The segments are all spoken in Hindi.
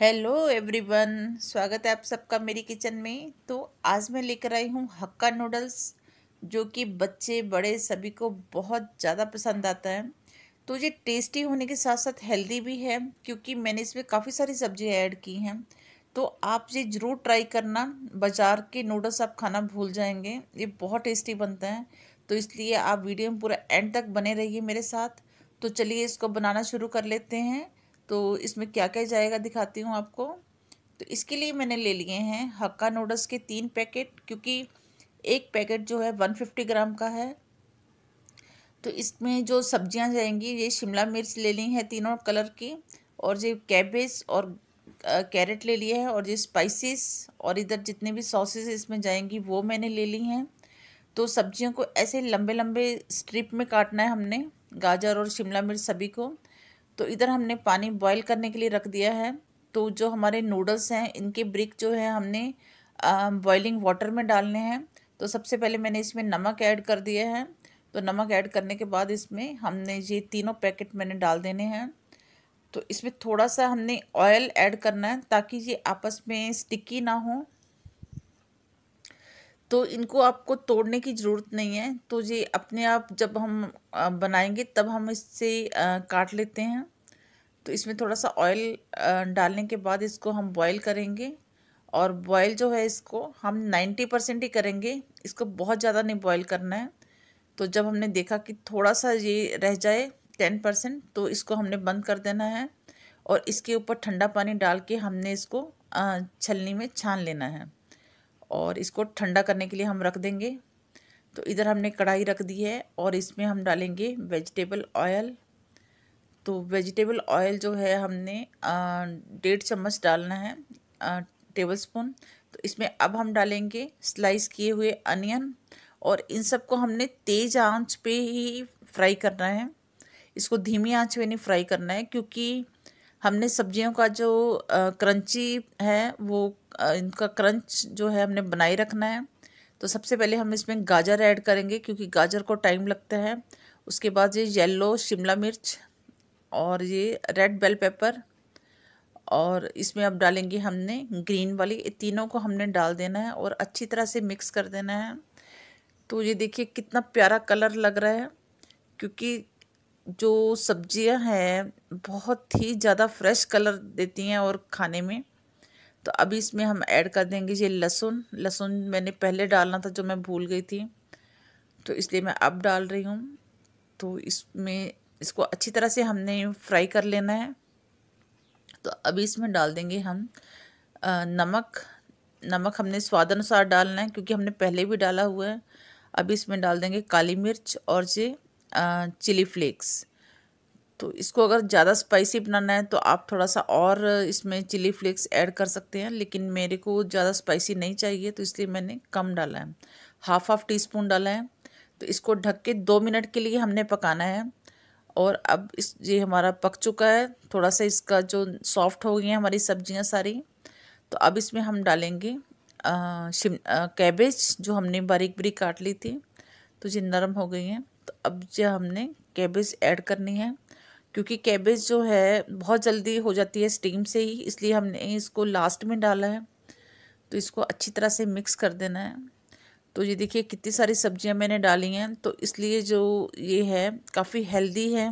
हेलो एवरीवन स्वागत है आप सबका मेरी किचन में तो आज मैं लेकर आई हूँ हक्का नूडल्स जो कि बच्चे बड़े सभी को बहुत ज़्यादा पसंद आता है तो ये टेस्टी होने के साथ साथ हेल्दी भी है क्योंकि मैंने इसमें काफ़ी सारी सब्जियाँ ऐड की हैं तो आप ये ज़रूर ट्राई करना बाज़ार के नूडल्स आप खाना भूल जाएंगे ये बहुत टेस्टी बनता है तो इसलिए आप वीडियो में पूरा एंड तक बने रहिए मेरे साथ तो चलिए इसको बनाना शुरू कर लेते हैं तो इसमें क्या क्या जाएगा दिखाती हूँ आपको तो इसके लिए मैंने ले लिए हैं हक्का नूडल्स के तीन पैकेट क्योंकि एक पैकेट जो है वन फिफ्टी ग्राम का है तो इसमें जो सब्जियाँ जाएंगी ये शिमला मिर्च ले ली है तीनों कलर की और ये कैबेज और कैरेट ले लिए हैं और ये स्पाइसेस और इधर जितने भी सॉसेस इसमें जाएंगी वो मैंने ले ली हैं तो सब्जियों को ऐसे लंबे लंबे स्ट्रिप में काटना है हमने गाजर और शिमला मिर्च सभी को तो इधर हमने पानी बॉईल करने के लिए रख दिया है तो जो हमारे नूडल्स हैं इनके ब्रिक जो है हमने बॉइलिंग वाटर में डालने हैं तो सबसे पहले मैंने इसमें नमक ऐड कर दिया है तो नमक ऐड करने के बाद इसमें हमने ये तीनों पैकेट मैंने डाल देने हैं तो इसमें थोड़ा सा हमने ऑयल ऐड करना है ताकि ये आपस में स्टिकी ना हो तो इनको आपको तोड़ने की ज़रूरत नहीं है तो ये अपने आप जब हम बनाएंगे तब हम इससे काट लेते हैं तो इसमें थोड़ा सा ऑयल डालने के बाद इसको हम बॉईल करेंगे और बॉईल जो है इसको हम नाइन्टी परसेंट ही करेंगे इसको बहुत ज़्यादा नहीं बॉईल करना है तो जब हमने देखा कि थोड़ा सा ये रह जाए टेन परसेंट तो इसको हमने बंद कर देना है और इसके ऊपर ठंडा पानी डाल के हमने इसको छलनी में छान लेना है और इसको ठंडा करने के लिए हम रख देंगे तो इधर हमने कढ़ाई रख दी है और इसमें हम डालेंगे वेजिटेबल ऑयल तो वेजिटेबल ऑयल जो है हमने डेढ़ चम्मच डालना है टेबल स्पून तो इसमें अब हम डालेंगे स्लाइस किए हुए अनियन और इन सब को हमने तेज़ आंच पे ही फ्राई करना है इसको धीमी आंच पे नहीं फ्राई करना है क्योंकि हमने सब्जियों का जो क्रंची है वो इनका क्रंच जो है हमने बनाए रखना है तो सबसे पहले हम इसमें गाजर ऐड करेंगे क्योंकि गाजर को टाइम लगता है उसके बाद ये येलो शिमला मिर्च और ये रेड बेल पेपर और इसमें अब डालेंगे हमने ग्रीन वाली तीनों को हमने डाल देना है और अच्छी तरह से मिक्स कर देना है तो ये देखिए कितना प्यारा कलर लग रहा है क्योंकि जो सब्जियां हैं बहुत ही ज़्यादा फ्रेश कलर देती हैं और खाने में तो अभी इसमें हम ऐड कर देंगे ये लहसुन लहसुन मैंने पहले डालना था जो मैं भूल गई थी तो इसलिए मैं अब डाल रही हूँ तो इसमें इसको अच्छी तरह से हमने फ्राई कर लेना है तो अभी इसमें डाल देंगे हम नमक नमक हमने स्वाद अनुसार डालना है क्योंकि हमने पहले भी डाला हुआ है अभी इसमें डाल देंगे काली मिर्च और ये चिली फ्लेक्स तो इसको अगर ज़्यादा स्पाइसी बनाना है तो आप थोड़ा सा और इसमें चिली फ्लेक्स ऐड कर सकते हैं लेकिन मेरे को ज़्यादा स्पाइसी नहीं चाहिए तो इसलिए मैंने कम डाला है हाफ हाफ टी स्पून डाला है तो इसको ढक के दो मिनट के लिए हमने पकाना है और अब इस ये हमारा पक चुका है थोड़ा सा इसका जो सॉफ्ट हो गई है हमारी सब्जियां सारी तो अब इसमें हम डालेंगे शिम कैबेज जो हमने बारीक बारीक काट ली थी तो ये नरम हो गई हैं तो अब जो हमने कैबेज ऐड करनी है क्योंकि कैबेज जो है बहुत जल्दी हो जाती है स्टीम से ही इसलिए हमने इसको लास्ट में डाला है तो इसको अच्छी तरह से मिक्स कर देना है तो ये देखिए कितनी सारी सब्जियां मैंने डाली हैं तो इसलिए जो ये है काफ़ी हेल्दी है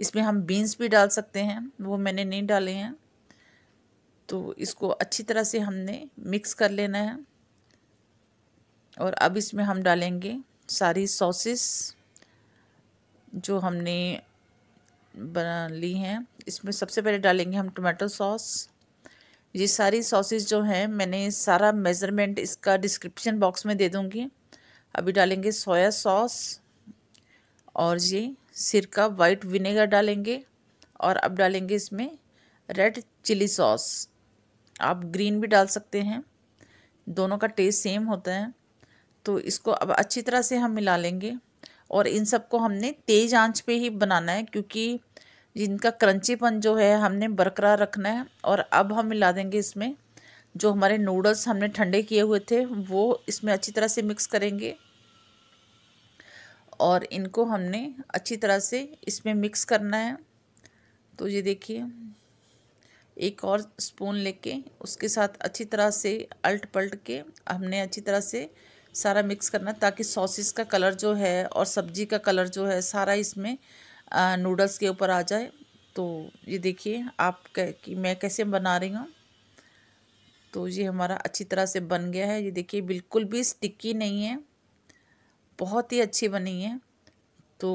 इसमें हम बीन्स भी डाल सकते हैं वो मैंने नहीं डाले हैं तो इसको अच्छी तरह से हमने मिक्स कर लेना है और अब इसमें हम डालेंगे सारी सॉसेस जो हमने बना ली हैं इसमें सबसे पहले डालेंगे हम टोमेटो सॉस ये सारी सॉसेज जो हैं मैंने सारा मेज़रमेंट इसका डिस्क्रिप्शन बॉक्स में दे दूँगी अभी डालेंगे सोया सॉस और ये सिरका वाइट विनेगर डालेंगे और अब डालेंगे इसमें रेड चिली सॉस आप ग्रीन भी डाल सकते हैं दोनों का टेस्ट सेम होता है तो इसको अब अच्छी तरह से हम मिला लेंगे और इन सबको हमने तेज़ आंच पे ही बनाना है क्योंकि जिनका क्रंचीपन जो है हमने बरकरार रखना है और अब हम मिला देंगे इसमें जो हमारे नूडल्स हमने ठंडे किए हुए थे वो इसमें अच्छी तरह से मिक्स करेंगे और इनको हमने अच्छी तरह से इसमें मिक्स करना है तो ये देखिए एक और स्पून लेके उसके साथ अच्छी तरह से अल्ट पलट के हमने अच्छी तरह से सारा मिक्स करना ताकि सॉसेस का कलर जो है और सब्जी का कलर जो है सारा इसमें नूडल्स के ऊपर आ जाए तो ये देखिए आप कै, कि मैं कैसे बना रही हूँ तो ये हमारा अच्छी तरह से बन गया है ये देखिए बिल्कुल भी स्टिकी नहीं है बहुत ही अच्छी बनी है तो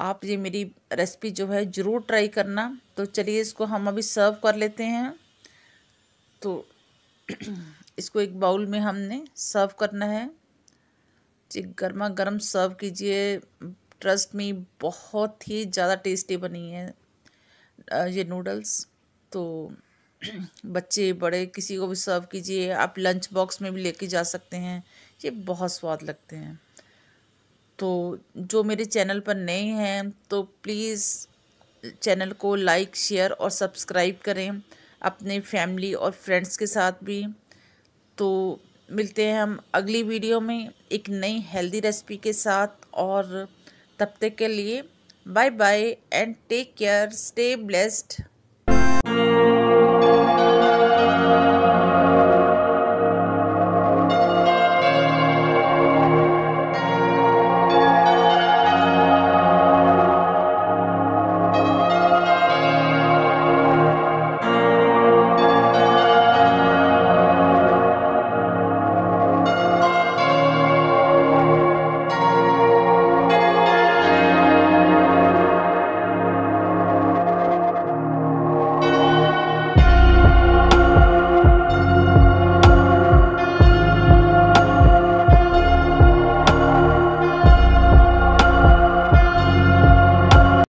आप ये मेरी रेसिपी जो है ज़रूर ट्राई करना तो चलिए इसको हम अभी सर्व कर लेते हैं तो इसको एक बाउल में हमने सर्व करना है जी गर्मा गर्म सर्व कीजिए ट्रस्ट में बहुत ही ज़्यादा टेस्टी बनी है ये नूडल्स तो बच्चे बड़े किसी को भी सर्व कीजिए आप लंच बॉक्स में भी लेके जा सकते हैं ये बहुत स्वाद लगते हैं तो जो मेरे चैनल पर नए हैं तो प्लीज़ चैनल को लाइक शेयर और सब्सक्राइब करें अपने फैमिली और फ्रेंड्स के साथ भी तो मिलते हैं हम अगली वीडियो में एक नई हेल्दी रेसिपी के साथ और तब तक के लिए bye bye and take care stay blessed